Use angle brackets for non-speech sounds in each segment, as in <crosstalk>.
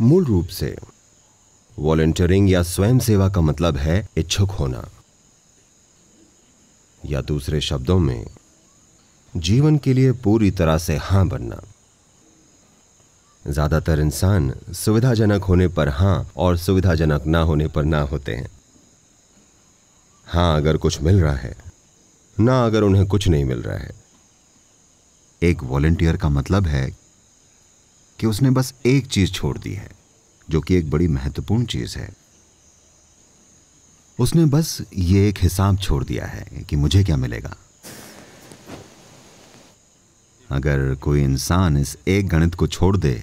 मूल रूप से वॉलेंटियरिंग या स्वयं सेवा का मतलब है इच्छुक होना या दूसरे शब्दों में जीवन के लिए पूरी तरह से हां बनना ज्यादातर इंसान सुविधाजनक होने पर हां और सुविधाजनक ना होने पर ना होते हैं हां अगर कुछ मिल रहा है ना अगर उन्हें कुछ नहीं मिल रहा है एक वॉलेंटियर का मतलब है कि उसने बस एक चीज छोड़ दी है जो कि एक बड़ी महत्वपूर्ण चीज है उसने बस ये एक हिसाब छोड़ दिया है कि मुझे क्या मिलेगा अगर कोई इंसान इस एक गणित को छोड़ दे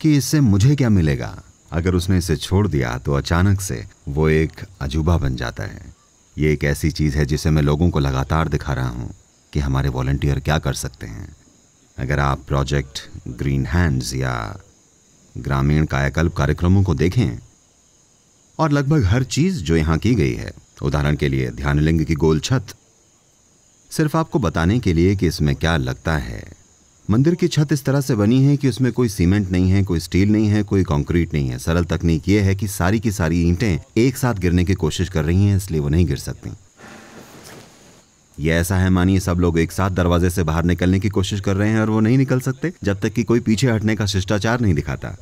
कि इससे मुझे क्या मिलेगा अगर उसने इसे छोड़ दिया तो अचानक से वो एक अजूबा बन जाता है ये एक ऐसी चीज़ है जिसे मैं लोगों को लगातार दिखा रहा हूं कि हमारे वॉलेंटियर क्या कर सकते हैं अगर आप प्रोजेक्ट ग्रीन हैंड्स या ग्रामीण कायाकल्प कार्यक्रमों को देखें और लगभग हर चीज़ जो यहां की गई है उदाहरण के लिए ध्यानलिंग की गोल छत सिर्फ आपको बताने के लिए कि इसमें क्या लगता है मंदिर की छत इस तरह से बनी है कि उसमें कोई सीमेंट नहीं है कोई स्टील नहीं है कोई कंक्रीट नहीं है सरल तकनीक यह है कि सारी की सारी ईंटें एक साथ गिरने की कोशिश कर रही हैं इसलिए वो नहीं गिर सकती ये ऐसा है मानिए सब लोग एक साथ दरवाजे से बाहर निकलने की कोशिश कर रहे हैं और वो नहीं निकल सकते जब तक कि कोई पीछे हटने का शिष्टाचार नहीं दिखाता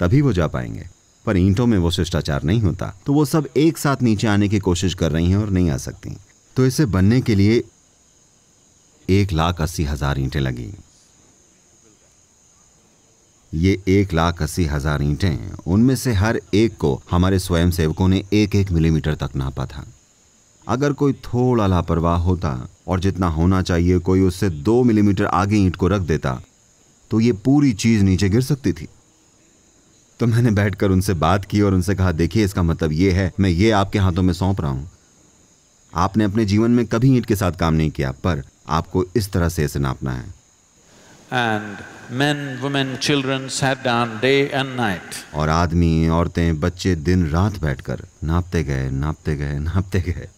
तभी वो जा पाएंगे पर ईंटों में वो शिष्टाचार नहीं होता तो वो सब एक साथ नीचे आने की कोशिश कर रही हैं और नहीं आ सकती तो इसे बनने के लिए एक लाख अस्सी हजार ईंटें लगी ये एक लाख अस्सी हजार ईंटें उनमें से हर एक को हमारे स्वयंसेवकों ने एक एक मिलीमीटर तक नापा था अगर कोई थोड़ा लापरवाह होता और जितना होना चाहिए कोई उससे दो मिलीमीटर आगे ईंट को रख देता तो ये पूरी चीज नीचे गिर सकती थी तो मैंने बैठकर उनसे बात की और उनसे कहा देखिए इसका मतलब ये है मैं ये आपके हाथों में सौंप रहा हूं आपने अपने जीवन में कभी ईंट के साथ काम नहीं किया पर आपको इस तरह से इसे नापना है and man women children sat down day और आदमी औरतें बच्चे दिन रात बैठकर नापते गए नापते गए नापते गए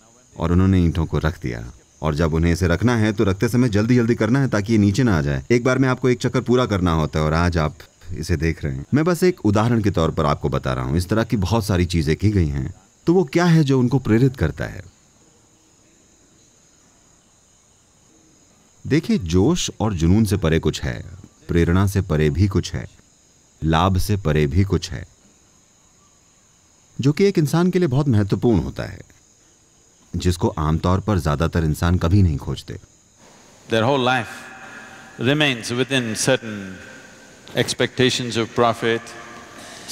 और उन्होंने ईंटों को रख दिया और जब उन्हें इसे रखना है तो रखते समय जल्दी जल्दी करना है ताकि ये नीचे ना आ जाए एक बार में आपको एक चक्कर पूरा करना होता है और आज आप इसे देख रहे हैं मैं बस एक उदाहरण के तौर पर आपको बता रहा हूँ इस तरह की बहुत सारी चीजें की गई हैं तो वो क्या है जो उनको प्रेरित करता है देखिए जोश और जुनून से परे कुछ है प्रेरणा से परे भी कुछ है लाभ से परे भी कुछ है जो कि एक इंसान के लिए बहुत महत्वपूर्ण होता है जिसको आमतौर पर ज्यादातर इंसान कभी नहीं खोजते Their whole life remains within certain expectations of profit,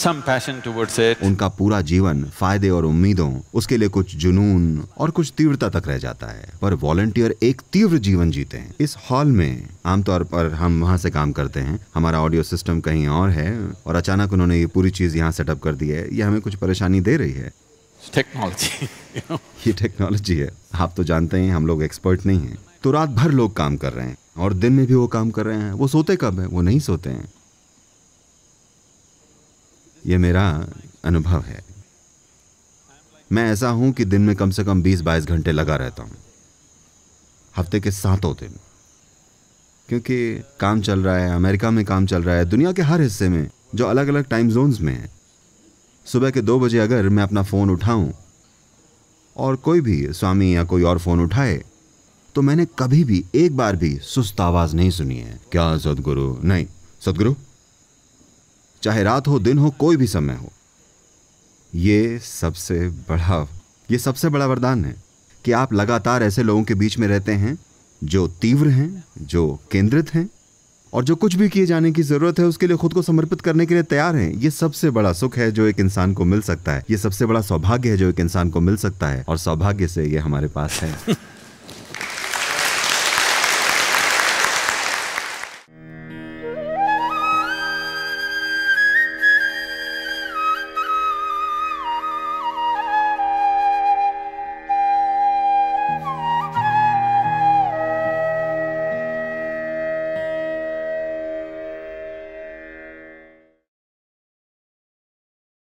some passion towards it. उनका पूरा जीवन फायदे और उम्मीदों उसके लिए कुछ जुनून और कुछ तीव्रता तक रह जाता है पर वॉलंटियर एक तीव्र जीवन जीते हैं इस हॉल में आमतौर पर हम वहाँ से काम करते हैं हमारा ऑडियो सिस्टम कहीं और है और अचानक उन्होंने ये पूरी चीज यहाँ सेटअप कर दी है ये हमें कुछ परेशानी दे रही है टेक्नोलॉजी <laughs> ये टेक्नोलॉजी है आप तो जानते हैं हम लोग एक्सपर्ट नहीं हैं तो रात भर लोग काम कर रहे हैं और दिन में भी वो काम कर रहे हैं वो सोते कब हैं वो नहीं सोते हैं ये मेरा अनुभव है मैं ऐसा हूं कि दिन में कम से कम 20-22 घंटे लगा रहता हूं हफ्ते के सातों दिन क्योंकि काम चल रहा है अमेरिका में काम चल रहा है दुनिया के हर हिस्से में जो अलग अलग टाइम जोन्स में है सुबह के दो बजे अगर मैं अपना फ़ोन उठाऊं और कोई भी स्वामी या कोई और फ़ोन उठाए तो मैंने कभी भी एक बार भी सुस्त आवाज़ नहीं सुनी है क्या सदगुरु नहीं सदगुरु चाहे रात हो दिन हो कोई भी समय हो ये सबसे बड़ा ये सबसे बड़ा वरदान है कि आप लगातार ऐसे लोगों के बीच में रहते हैं जो तीव्र हैं जो केंद्रित हैं और जो कुछ भी किए जाने की जरूरत है उसके लिए खुद को समर्पित करने के लिए तैयार हैं ये सबसे बड़ा सुख है जो एक इंसान को मिल सकता है ये सबसे बड़ा सौभाग्य है जो एक इंसान को मिल सकता है और सौभाग्य से ये हमारे पास है <laughs>